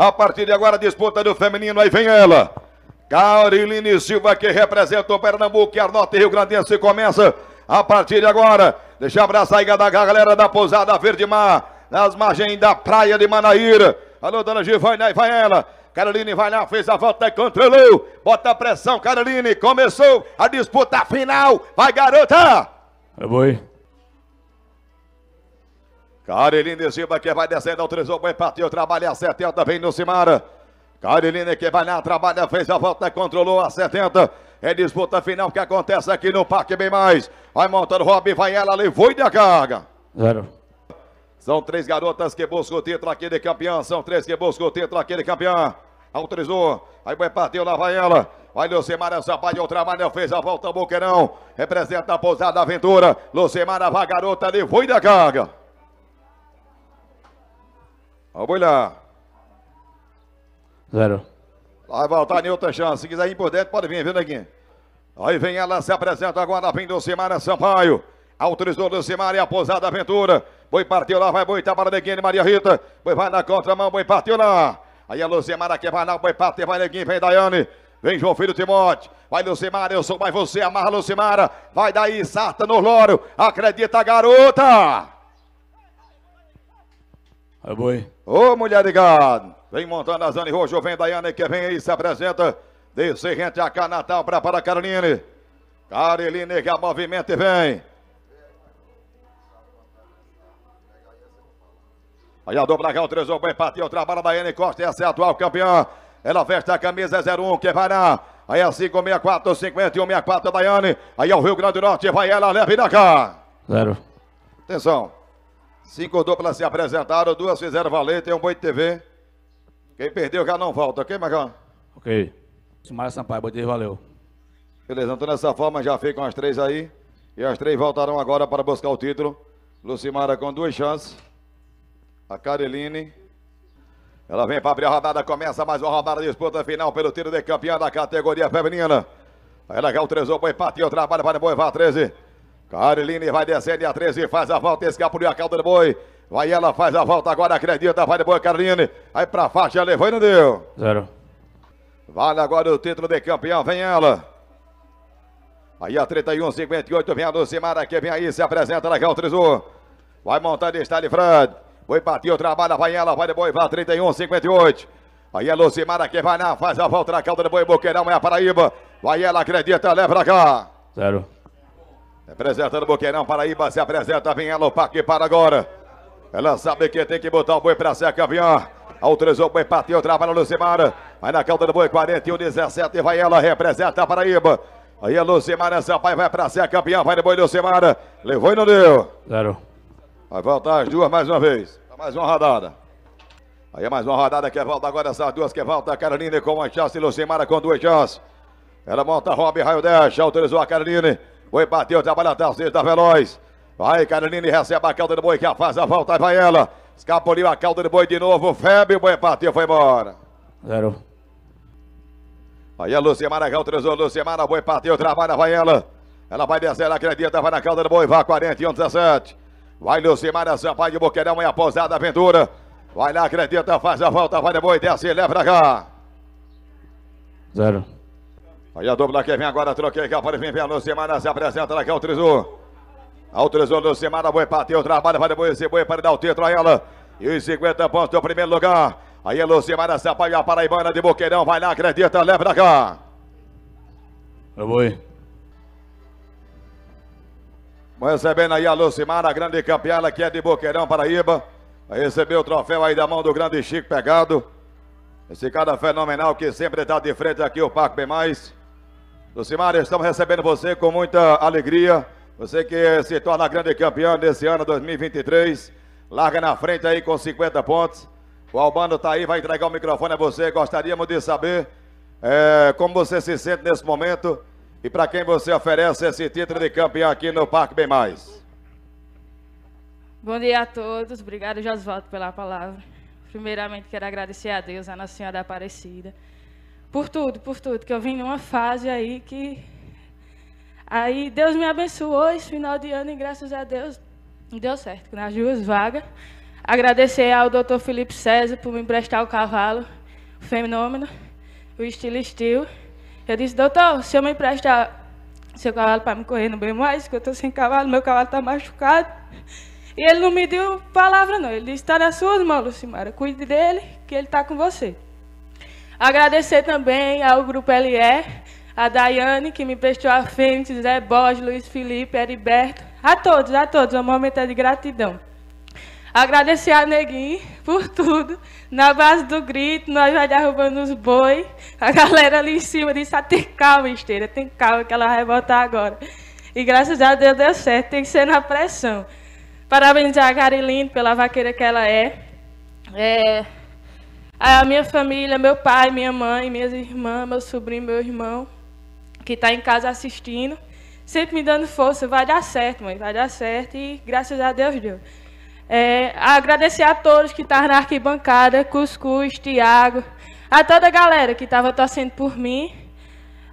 A partir de agora, disputa do feminino, aí vem ela. Caroline Silva, que representa o Pernambuco que a Norte Rio Grandense, começa a partir de agora. Deixa eu abraçar aí da galera da Pousada Verde Mar, nas margens da Praia de Manaíra. Alô, dona Giovanna, aí vai ela. Caroline vai lá, fez a volta, é controlou. Bota a pressão, Caroline. Começou a disputa final. Vai, garota! É boi. Careline Giba que vai descendo, autorizou, bem partiu, trabalha é a 70, vem no Simara. Caroline que vai lá, trabalha, fez a volta, controlou a 70. É disputa final que acontece aqui no Parque Bem Mais. Vai montando Rob, vai ela ali, foi da carga. Zero. São três garotas que buscam o título aqui de campeão. São três que buscam o título aqui de campeão. Autorizou. Aí vai partiu, lá vai ela. Vai Lucimara Sampaio, trabalho, fez a volta, Boqueirão. Representa a pousada aventura. Lucimara vai, garota ali, foi da carga. Ó, lá Zero. Vai voltar Nilton Chance. Se quiser ir por dentro, pode vir, viu, neguinho? Aí vem ela, se apresenta agora, vem Lucimara Sampaio. Autorizou Lucimara e a pousada aventura. Boi partiu lá, vai boitar para Neguinho Maria Rita. Boi vai na contramão, boi partiu lá. Aí a Lucimara que vai lá, boi partiu, vai Neguinho, vem Daiane. Vem João Filho Timote. Vai Lucimara, eu sou mais você, amarra Lucimara. Vai daí, sarta no loro. Acredita, garota. Oi, o boi. Ô, mulher de gado. Vem montando a Zane Rojo. Vem Daiane que vem aí, se apresenta. Descerrente a cá, Natal para para Caroline. Caroline que a movimento e vem. Aí a é o Dobragal, três bem partiu, trabalha Daiane Costa, essa é a atual campeã. Ela veste a camisa 01, que vai lá. Aí a 564, 51, 64, Daiane. Aí é o Rio Grande do Norte, vai ela, leve na cá. Zero. Atenção. Cinco duplas se apresentaram, duas fizeram valer, tem é um boi de TV. Quem perdeu já não volta, ok, Magão? Ok. Mário Sampaio, boi de valeu. Beleza, então dessa forma já ficam as três aí. E as três voltaram agora para buscar o título. Lucimara com duas chances. A Careline. Ela vem para abrir a rodada, começa mais uma rodada de disputa final pelo tiro de campeã da categoria feminina. Aí legal, o Tresor, boi partiu, trabalha para o boi, vá 13. Caroline vai descendo e a 13 faz a volta, escapa a calda do boi. Vai ela, faz a volta agora, acredita, vai de boa, Caroline. Aí pra faixa, levou e não deu. Zero. Vale agora o título de campeão, vem ela. Aí a 31, 58, vem a Lucimara que vem aí, se apresenta, o Trizou. Vai montar de de Fred. Foi partir o trabalho, vai ela, vai de boi, vai 31, 58. Aí a Lucimara que vai na, faz a volta na calda de boi, Boqueirão, é a Paraíba. Vai ela, acredita, leva pra cá. Zero. Apresentando o Boqueirão, Paraíba se apresenta, vem ela, o Parque para agora. Ela sabe que tem que botar o boi para ser campeão. Autorizou o boi, partiu, trabalha Lucimara. Vai na calda do boi, 41, 17, vai ela, representa a Paraíba. Aí a Lucimara pai vai para ser campeão, vai no boi Lucimara. Levou e não deu. Zero. Vai voltar as duas mais uma vez. Tá mais uma rodada. Aí é mais uma rodada que volta agora, essas duas que volta. Caroline com uma chance, Lucimara com duas chances. Ela monta Rob Raio 10, autorizou a Caroline. Foi, bateu, trabalha atrás ele da Veloz. Vai, Caroline, recebe a calda do boi que faz a volta, vai ela. Escapuliu a calda do boi de novo, febre, o boi bateu, foi embora. Zero. Aí a Lucimara autorizou, Lucimara, boi bateu, trabalha, vai ela. Ela vai descer, acredita, vai na calda do boi, vai 41, 17. Vai Lucimara, Sampaio de Boqueirão, é a pousada, aventura. Vai lá, acredita, faz a volta, vai do boi, desce, leva pra cá. Zero. Aí a dupla que vem agora, troquei que aparece, vem, vem a Lucimara, se apresenta, ela que é o Trizu. Autorizou a Lucimara, boi bateu o trabalho, vai depois esse boi para dar o título a ela. E os 50 pontos do primeiro lugar. Aí a Lucimara Sampaio, a Paraibana de Boqueirão, vai lá, acredita, leva pra cá. Meu boi. Recebendo aí a Lucimara, a grande campeã, ela que é de Boqueirão, Paraíba. Recebeu o troféu aí da mão do grande Chico Pegado. Esse cara é fenomenal que sempre está de frente aqui, o Parque Bem Mais. Lucimar, estamos recebendo você com muita alegria. Você que se torna grande campeão desse ano 2023. Larga na frente aí com 50 pontos. O Albano está aí, vai entregar o microfone a você. Gostaríamos de saber é, como você se sente nesse momento e para quem você oferece esse título de campeão aqui no Parque Bem Mais. Bom dia a todos. Obrigado, Josvaldo, pela palavra. Primeiramente, quero agradecer a Deus, a Nossa Senhora Aparecida por tudo, por tudo, que eu vim numa fase aí que aí Deus me abençoou esse final de ano e graças a Deus deu certo nas duas vagas. Agradecer ao Dr. Felipe César por me emprestar o cavalo, o fenômeno, o estilo estilo. Eu disse, doutor, se eu me emprestar seu cavalo para me correr no bem mais, que eu estou sem cavalo, meu cavalo está machucado. E ele não me deu palavra não, ele disse, está nas suas mãos, Lucimara, cuide dele, que ele está com você. Agradecer também ao Grupo LE, a Daiane, que me prestou a frente, Zé Borges, Luiz Felipe, Heriberto, a todos, a todos, um momento é de gratidão. Agradecer a Neguinho por tudo. Na base do grito, nós vai derrubando os boi. A galera ali em cima disse, ah, tem calma, esteira, tem calma que ela vai voltar agora. E graças a Deus deu certo, tem que ser na pressão. Parabéns a Carilino pela vaqueira que ela é. é a minha família, meu pai, minha mãe, minhas irmãs, meu sobrinho, meu irmão, que está em casa assistindo, sempre me dando força, vai dar certo, mãe, vai dar certo, e graças a Deus deu. É, agradecer a todos que estavam na arquibancada, Cuscuz, Tiago, a toda a galera que estava torcendo por mim.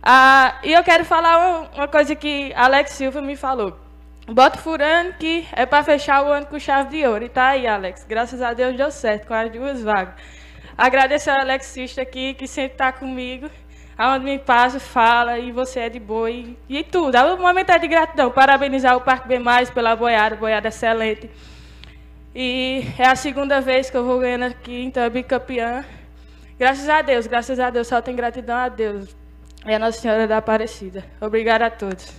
Ah, e eu quero falar uma coisa que Alex Silva me falou. Bota furando que é para fechar o ano com chave de ouro. E tá aí, Alex. Graças a Deus deu certo com as duas vagas. Agradecer ao Alexista aqui, que sempre está comigo. Aonde me passa, fala, e você é de boa, e, e tudo. Ah, o momento é de gratidão. Parabenizar o Parque Mais pela boiada, boiada excelente. E é a segunda vez que eu vou ganhando aqui, então é bicampeã. Graças a Deus, graças a Deus, só tem gratidão a Deus. É a Nossa Senhora da Aparecida. Obrigada a todos.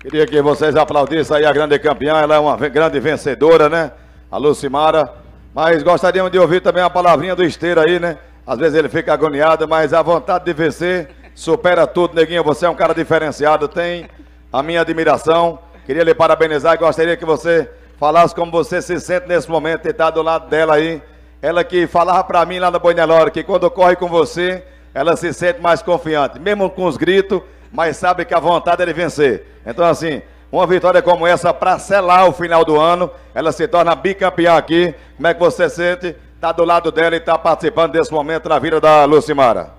Queria que vocês aplaudissem aí a grande campeã, ela é uma grande vencedora, né? A Lucimara mas gostaríamos de ouvir também a palavrinha do Esteira aí, né? Às vezes ele fica agoniado, mas a vontade de vencer supera tudo, neguinho. Você é um cara diferenciado, tem a minha admiração. Queria lhe parabenizar e gostaria que você falasse como você se sente nesse momento, de estar tá do lado dela aí. Ela que falava para mim lá na Boinelora que quando corre com você, ela se sente mais confiante, mesmo com os gritos, mas sabe que a vontade é de vencer. Então, assim, uma vitória como essa para selar o final do ano. Ela se torna bicampeã aqui. Como é que você sente? Está do lado dela e está participando desse momento na vida da Lucimara.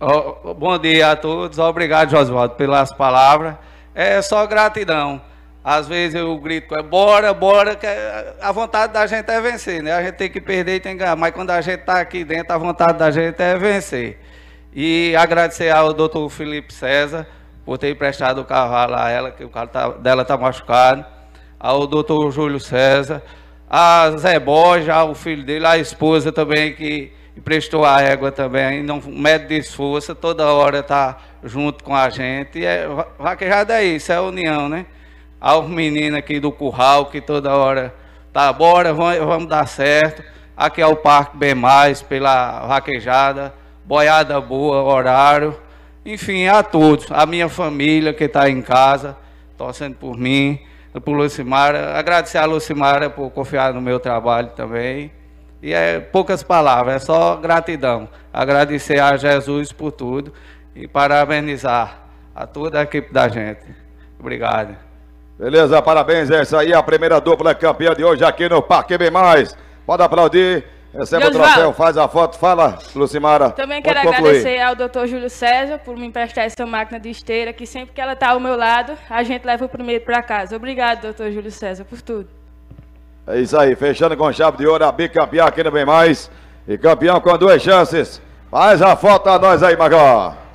Oh, bom dia a todos. Obrigado, Josvaldo, pelas palavras. É só gratidão. Às vezes eu grito, é bora, bora, que é, a vontade da gente é vencer, né? A gente tem que perder e tem que ganhar. Mas quando a gente está aqui dentro, a vontade da gente é vencer. E agradecer ao doutor Felipe César por ter emprestado o cavalo a ela, que o carro tá, dela está machucado, ao doutor Júlio César, a Zé já o filho dele, a esposa também, que emprestou a égua também, não mede de esforço, toda hora está junto com a gente. E é, vaquejada é isso, é a união, né? Aos meninos aqui do curral, que toda hora tá, bora, vamos, vamos dar certo. Aqui é o Parque Bem Mais, pela vaquejada, boiada boa, horário enfim, é a todos, a minha família que está em casa, torcendo por mim, por Lucimara, agradecer a Lucimara por confiar no meu trabalho também. E é poucas palavras, é só gratidão. Agradecer a Jesus por tudo e parabenizar a toda a equipe da gente. Obrigado. Beleza, parabéns. Essa é aí é a primeira dupla campeã de hoje aqui no Parque Bem Mais. Pode aplaudir. Receba o troféu, faz a foto, fala, Lucimara. Também quero agradecer ao doutor Júlio César por me emprestar essa máquina de esteira, que sempre que ela está ao meu lado, a gente leva o primeiro para casa. Obrigado, doutor Júlio César, por tudo. É isso aí, fechando com chave de ouro, a bicampeã aqui no Bem Mais. E campeão com duas chances. Faz a foto a nós aí, Magó.